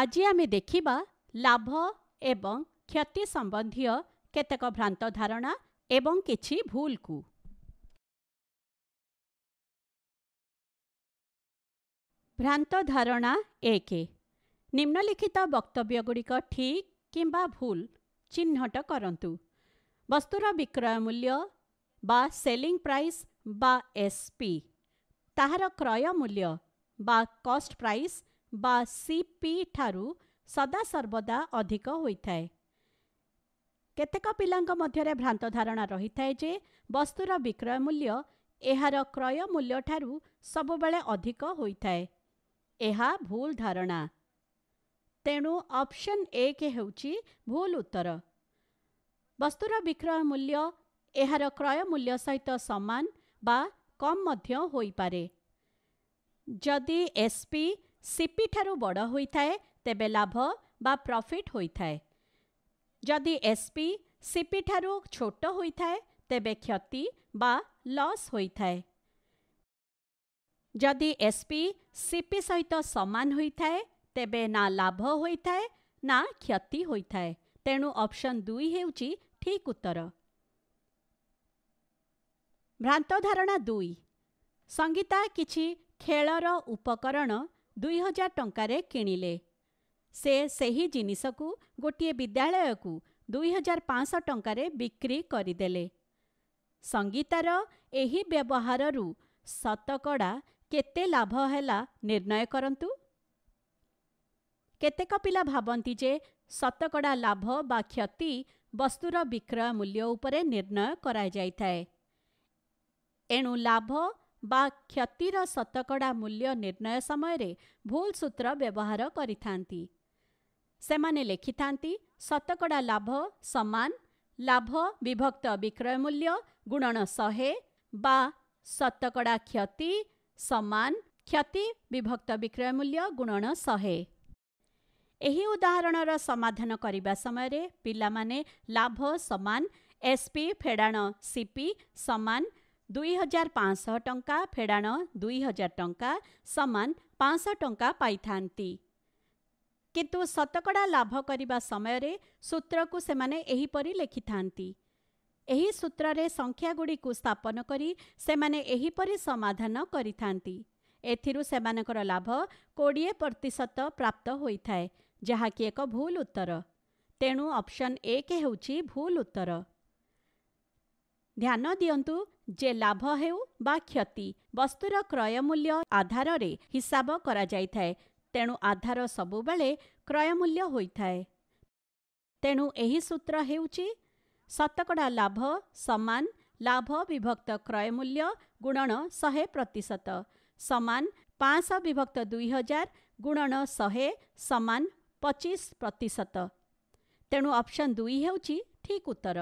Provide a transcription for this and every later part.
आज आम देखा लाभ एवं क्षति सम्बन्धियों केतक भ्रांत धारणा एवं कि भूल को भ्रांत धारणा एक निम्नलिखित वक्तव्य गुड़िक ठीक कि भूल चिह्नट करतु वस्तुर विक्रय मूल्य बा सेलिंग प्राइस बा एसपी तहार क्रय मूल्य बा कॉस्ट प्राइस ବା ସିପି ଠାରୁ ସଦାସର୍ବଦା ଅଧିକ ହୋଇଥାଏ କେତେକ ପିଲାଙ୍କ ମଧ୍ୟରେ ଭ୍ରାନ୍ତ ଧାରଣା ରହିଥାଏ ଯେ ବସ୍ତୁର ବିକ୍ରୟ ମୂଲ୍ୟ ଏହାର କ୍ରୟ ମୂଲ୍ୟଠାରୁ ସବୁବେଳେ ଅଧିକ ହୋଇଥାଏ ଏହା ଭୁଲ ଧାରଣା ତେଣୁ ଅପ୍ସନ୍ ଏକ ହେଉଛି ଭୁଲ ଉତ୍ତର ବସ୍ତୁର ବିକ୍ରୟ ମୂଲ୍ୟ ଏହାର କ୍ରୟ ମୂଲ୍ୟ ସହିତ ସମାନ ବା କମ୍ ମଧ୍ୟ ହୋଇପାରେ ଯଦି ଏସ୍ପି ସିପିଠାରୁ ବଡ଼ ହୋଇଥାଏ ତେବେ ଲାଭ ବା ପ୍ରଫିଟ୍ ହୋଇଥାଏ ଯଦି ଏସ୍ପି ସିପିଠାରୁ ଛୋଟ ହୋଇଥାଏ ତେବେ କ୍ଷତି ବା ଲସ୍ ହୋଇଥାଏ ଯଦି ଏସ୍ପି ସିପି ସହିତ ସମାନ ହୋଇଥାଏ ତେବେ ନା ଲାଭ ହୋଇଥାଏ ନା କ୍ଷତି ହୋଇଥାଏ ତେଣୁ ଅପ୍ସନ୍ ଦୁଇ ହେଉଛି ଠିକ୍ ଉତ୍ତର ଭ୍ରାନ୍ତ ଧାରଣା ଦୁଇ ସଙ୍ଗୀତା କିଛି ଖେଳର ଉପକରଣ ଦୁଇ ହଜାର ଟଙ୍କାରେ କିଣିଲେ ସେ ସେହି ଜିନିଷକୁ ଗୋଟିଏ ବିଦ୍ୟାଳୟକୁ ଦୁଇ ହଜାର ପାଞ୍ଚଶହ ଟଙ୍କାରେ ବିକ୍ରି କରିଦେଲେ ସଙ୍ଗୀତାର ଏହି ବ୍ୟବହାରରୁ ଶତକଡ଼ା କେତେ ଲାଭ ହେଲା ନିର୍ଣ୍ଣୟ କରନ୍ତୁ କେତେକ ପିଲା ଭାବନ୍ତି ଯେ ଶତକଡ଼ା ଲାଭ ବା କ୍ଷତି ବସ୍ତୁର ବିକ୍ରୟ ମୂଲ୍ୟ ଉପରେ ନିର୍ଣ୍ଣୟ କରାଯାଇଥାଏ ଏଣୁ ଲାଭ क्षति र शतकडा मूल्य निर्णय समय रे भूल सूत्र व्यवहार गरि शतकडा लाभ समान लाभ विभक्त विक्रय मूल्य गुणन शे बा शतकडा क्षति समान क्षति विभक्त विक्रय मूल्य गुणन शे उदाहरण र समाधान समयले पहिले लाभ समान एसपी फेडाण सीपी सिपिमान ଦୁଇହଜାର ପାଞ୍ଚଶହ ଟଙ୍କା ଫେଡ଼ାଣ ଦୁଇହଜାର ଟଙ୍କା ସମାନ ପାଞ୍ଚଶହ ଟଙ୍କା ପାଇଥାନ୍ତି କିନ୍ତୁ ଶତକଡ଼ା ଲାଭ କରିବା ସମୟରେ ସୂତ୍ରକୁ ସେମାନେ ଏହିପରି ଲେଖିଥାନ୍ତି ଏହି ସୂତ୍ରରେ ସଂଖ୍ୟାଗୁଡ଼ିକୁ ସ୍ଥାପନ କରି ସେମାନେ ଏହିପରି ସମାଧାନ କରିଥାନ୍ତି ଏଥିରୁ ସେମାନଙ୍କର ଲାଭ କୋଡ଼ିଏ ପ୍ରତିଶତ ପ୍ରାପ୍ତ ହୋଇଥାଏ ଯାହାକି ଏକ ଭୁଲ ଉତ୍ତର ତେଣୁ ଅପ୍ସନ୍ ଏକ ହେଉଛି ଭୁଲ ଉତ୍ତର ଧ୍ୟାନ ଦିଅନ୍ତୁ ଯେ ଲାଭ ହେଉ ବା କ୍ଷତି ବସ୍ତୁର କ୍ରୟ ମୂଲ୍ୟ ଆଧାରରେ ହିସାବ କରାଯାଇଥାଏ ତେଣୁ ଆଧାର ସବୁବେଳେ କ୍ରୟ ମୂଲ୍ୟ ହୋଇଥାଏ ତେଣୁ ଏହି ସୂତ୍ର ହେଉଛି ଶତକଡ଼ା ଲାଭ ସମାନ ଲାଭ ବିଭକ୍ତ କ୍ରୟ ମୂଲ୍ୟ ଗୁଣନ ଶହେ ପ୍ରତିଶତ ସମାନ ପାଞ୍ଚଶହ ବିଭକ୍ତ ଦୁଇହଜାର ଗୁଣନ ଶହେ ସମାନ ପଚିଶ ପ୍ରତିଶତ ତେଣୁ ଅପ୍ସନ୍ ଦୁଇ ହେଉଛି ଠିକ୍ ଉତ୍ତର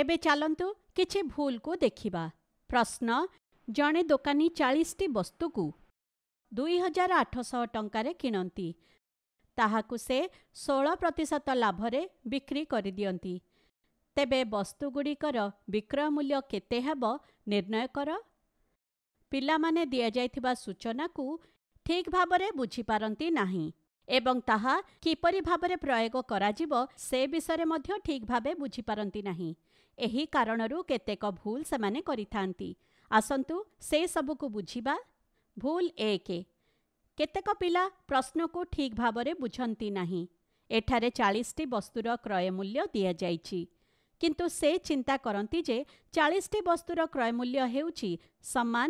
ଏବେ ଚାଲନ୍ତୁ କିଛି ଭୁଲକୁ ଦେଖିବା ପ୍ରଶ୍ନ ଜଣେ ଦୋକାନୀ ଚାଳିଶଟି ବସ୍ତୁକୁ ଦୁଇହଜାର ଆଠଶହ ଟଙ୍କାରେ କିଣନ୍ତି ତାହାକୁ ସେ ଷୋହଳ ପ୍ରତିଶତ ଲାଭରେ ବିକ୍ରି କରିଦିଅନ୍ତି ତେବେ ବସ୍ତୁଗୁଡ଼ିକର ବିକ୍ରୟ ମୂଲ୍ୟ କେତେ ହେବ ନିର୍ଣ୍ଣୟ କର ପିଲାମାନେ ଦିଆଯାଇଥିବା ସୂଚନାକୁ ଠିକ୍ ଭାବରେ ବୁଝିପାରନ୍ତି ନାହିଁ ଏବଂ ତାହା କିପରି ଭାବରେ ପ୍ରୟୋଗ କରାଯିବ ସେ ବିଷୟରେ ମଧ୍ୟ ଠିକ୍ ଭାବେ ବୁଝିପାରନ୍ତି ନାହିଁ ଏହି କାରଣରୁ କେତେକ ଭୁଲ ସେମାନେ କରିଥାନ୍ତି ଆସନ୍ତୁ ସେସବୁକୁ ବୁଝିବା ଭୁଲ ଏକ କେତେକ ପିଲା ପ୍ରଶ୍ନକୁ ଠିକ୍ ଭାବରେ ବୁଝନ୍ତି ନାହିଁ ଏଠାରେ ଚାଳିଶଟି ବସ୍ତୁର କ୍ରୟ ମୂଲ୍ୟ ଦିଆଯାଇଛି କିନ୍ତୁ ସେ ଚିନ୍ତା କରନ୍ତି ଯେ ଚାଳିଶଟି ବସ୍ତୁର କ୍ରୟ ମୂଲ୍ୟ ହେଉଛି ସମାନ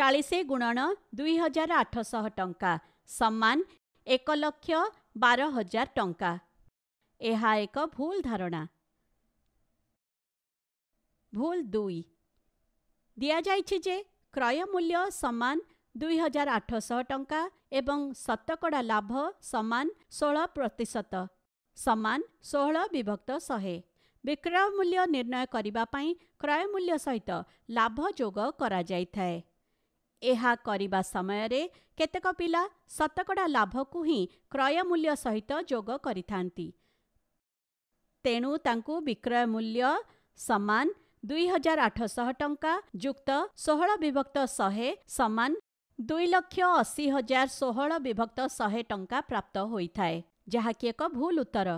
ଚାଳିଶ ଗୁଣନ ଦୁଇ ହଜାର ଆଠଶହ ଟଙ୍କା ସମାନ ଏକ ଲକ୍ଷ ବାର ହଜାର ଟଙ୍କା ଏହା ଏକ ଭୁଲ ଧାରଣା भुल दुई दि क्रय मूल्य समान दुई हजार आठश टा शतकडा लाभ समान षोह प्रतिशत समान षो विभक्त शे विक्रय मूल्य निर्णय क्रय मूल्य सहित लाभ जोग जो यहाँ समयले केतक पिया शतकडा लाभको हिँ क्रय मूल्य सहित जाँदा तेणुता विक्रय मूल्य समान ଦୁଇ ହଜାର ଆଠଶହ ଟଙ୍କା ଯୁକ୍ତ ଷୋହଳ ବିଭକ୍ତ ଶହେ ସମାନ ଦୁଇ ଲକ୍ଷ ଅଶୀ ହଜାର ଷୋହଳ ବିଭକ୍ତ ଶହେ ଟଙ୍କା ପ୍ରାପ୍ତ ହୋଇଥାଏ ଯାହାକି ଏକ ଭୁଲ ଉତ୍ତର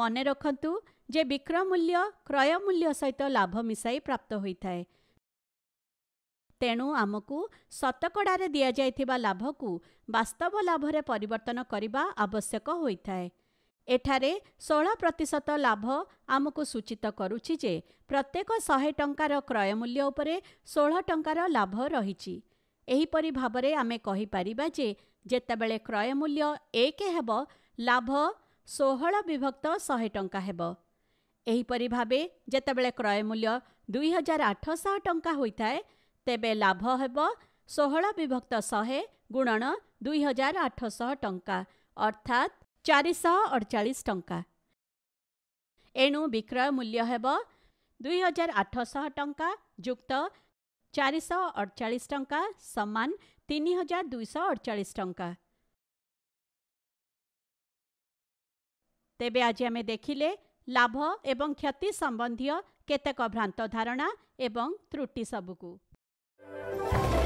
ମନେ ରଖନ୍ତୁ ଯେ ବିକ୍ରୟ ମୂଲ୍ୟ କ୍ରୟ ମୂଲ୍ୟ ସହିତ ଲାଭ ମିଶାଇ ପ୍ରାପ୍ତ ହୋଇଥାଏ ତେଣୁ ଆମକୁ ଶତକଡ଼ାରେ ଦିଆଯାଇଥିବା ଲାଭକୁ ବାସ୍ତବ ଲାଭରେ ପରିବର୍ତ୍ତନ କରିବା ଆବଶ୍ୟକ ହୋଇଥାଏ ଏଠାରେ ଷୋହଳ ପ୍ରତିଶତ ଲାଭ ଆମକୁ ସୂଚିତ କରୁଛି ଯେ ପ୍ରତ୍ୟେକ ଶହେ ଟଙ୍କାର କ୍ରୟ ମୂଲ୍ୟ ଉପରେ ଷୋହଳ ଟଙ୍କାର ଲାଭ ରହିଛି ଏହିପରି ଭାବରେ ଆମେ କହିପାରିବା ଯେ ଯେତେବେଳେ କ୍ରୟ ମୂଲ୍ୟ ଏକ ହେବ ଲାଭ ଷୋହଳ ବିଭକ୍ତ ଶହେ ଟଙ୍କା ହେବ ଏହିପରି ଭାବେ ଯେତେବେଳେ କ୍ରୟ ମୂଲ୍ୟ ଦୁଇ ହଜାର ଆଠଶହ ଟଙ୍କା ହୋଇଥାଏ ତେବେ ଲାଭ ହେବ ଷୋହଳ ବିଭକ୍ତ ଶହେ ଗୁଣନ ଦୁଇ ହଜାର ଆଠଶହ ଟଙ୍କା ଅର୍ଥାତ୍ चारिश अड़चाश टा एणु विक्रय मूल्य हो दुईार आठश टा युक्त चारिश अड़चाश टा सामान तीन हजार दुईश अड़चाश टा तेरे आज आम देखिले लाभ एवं क्षति सम्बन्धियों केतक भ्रांत धारणा एवं त्रुटि सबको